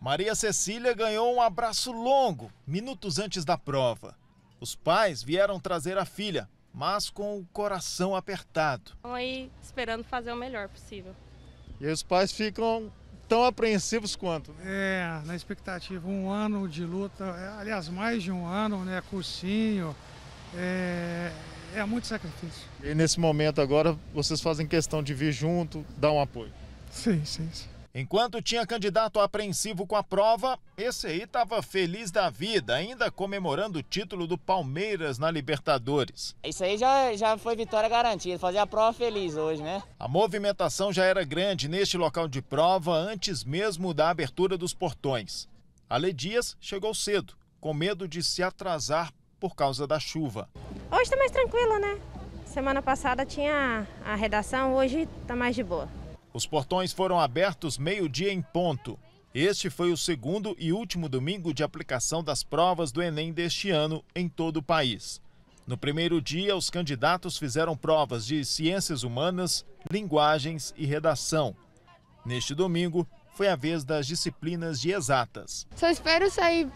Maria Cecília ganhou um abraço longo minutos antes da prova. Os pais vieram trazer a filha, mas com o coração apertado. Estão aí esperando fazer o melhor possível. E os pais ficam tão apreensivos quanto? É, na expectativa, um ano de luta, é, aliás, mais de um ano, né? Cursinho, é, é muito sacrifício. E nesse momento agora, vocês fazem questão de vir junto, dar um apoio? Sim, sim, sim. Enquanto tinha candidato apreensivo com a prova, esse aí estava feliz da vida, ainda comemorando o título do Palmeiras na Libertadores. Isso aí já, já foi vitória garantida, fazer a prova feliz hoje, né? A movimentação já era grande neste local de prova antes mesmo da abertura dos portões. Ale Dias chegou cedo, com medo de se atrasar por causa da chuva. Hoje está mais tranquilo, né? Semana passada tinha a redação, hoje está mais de boa. Os portões foram abertos meio-dia em ponto. Este foi o segundo e último domingo de aplicação das provas do Enem deste ano em todo o país. No primeiro dia, os candidatos fizeram provas de ciências humanas, linguagens e redação. Neste domingo, foi a vez das disciplinas de exatas. Só espero sair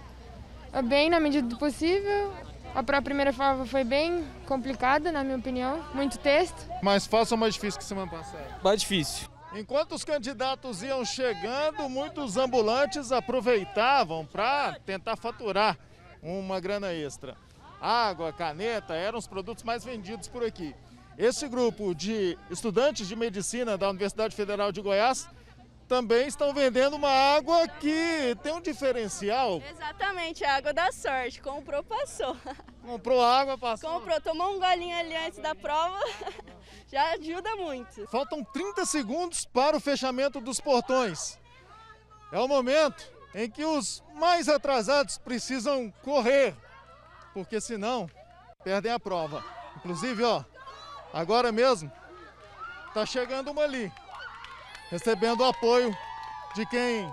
bem na medida do possível. A primeira prova foi bem complicada, na minha opinião. Muito texto. Mais fácil ou mais difícil que semana passada? Mais difícil. Enquanto os candidatos iam chegando, muitos ambulantes aproveitavam para tentar faturar uma grana extra. Água, caneta eram os produtos mais vendidos por aqui. Esse grupo de estudantes de medicina da Universidade Federal de Goiás também estão vendendo uma água que tem um diferencial. Exatamente, a água da sorte. Comprou, passou. Comprou água, passou. Comprou, tomou um golinho ali antes da prova já ajuda muito. Faltam 30 segundos para o fechamento dos portões. É o momento em que os mais atrasados precisam correr, porque senão perdem a prova. Inclusive, ó, agora mesmo tá chegando uma ali, recebendo o apoio de quem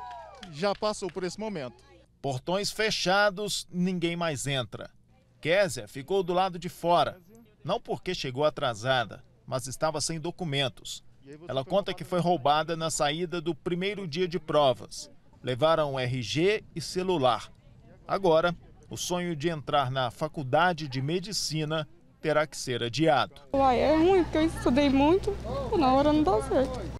já passou por esse momento. Portões fechados, ninguém mais entra. Késia ficou do lado de fora, não porque chegou atrasada, mas estava sem documentos. Ela conta que foi roubada na saída do primeiro dia de provas. Levaram RG e celular. Agora, o sonho de entrar na faculdade de medicina terá que ser adiado. Uai, é ruim, porque eu estudei muito, na hora não deu certo.